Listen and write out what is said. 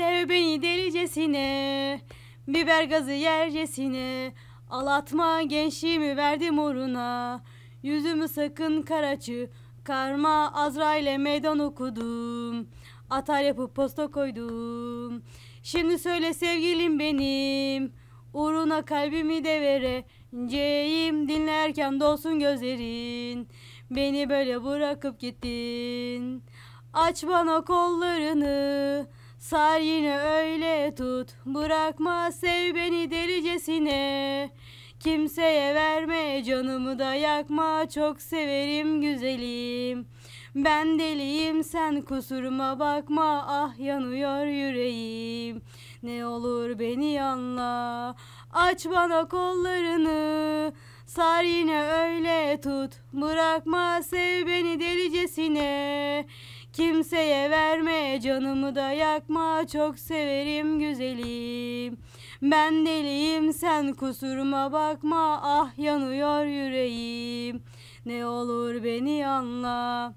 Sev beni delicesine, biber gazı yercesine, alatma gençliğimi verdim uğruna. Yüzümü sakın karaçı, karma Azrail'e meydan okudum. Atar yapıp posta koydum. Şimdi söyle sevgilim benim, uğruna kalbimi de vereceğim. Dinlerken dolsun gözlerin, beni böyle bırakıp gittin. Aç bana kollarını Sar yine öyle tut Bırakma sev beni delicesine Kimseye verme canımı da yakma Çok severim güzelim Ben deliyim sen kusuruma bakma Ah yanıyor yüreğim Ne olur beni anla Aç bana kollarını Sar yine öyle tut Bırakma sev beni delicesine Kimseye verme canımı da yakma çok severim güzelim. Ben deliyim sen kusuruma bakma ah yanıyor yüreğim. Ne olur beni anla.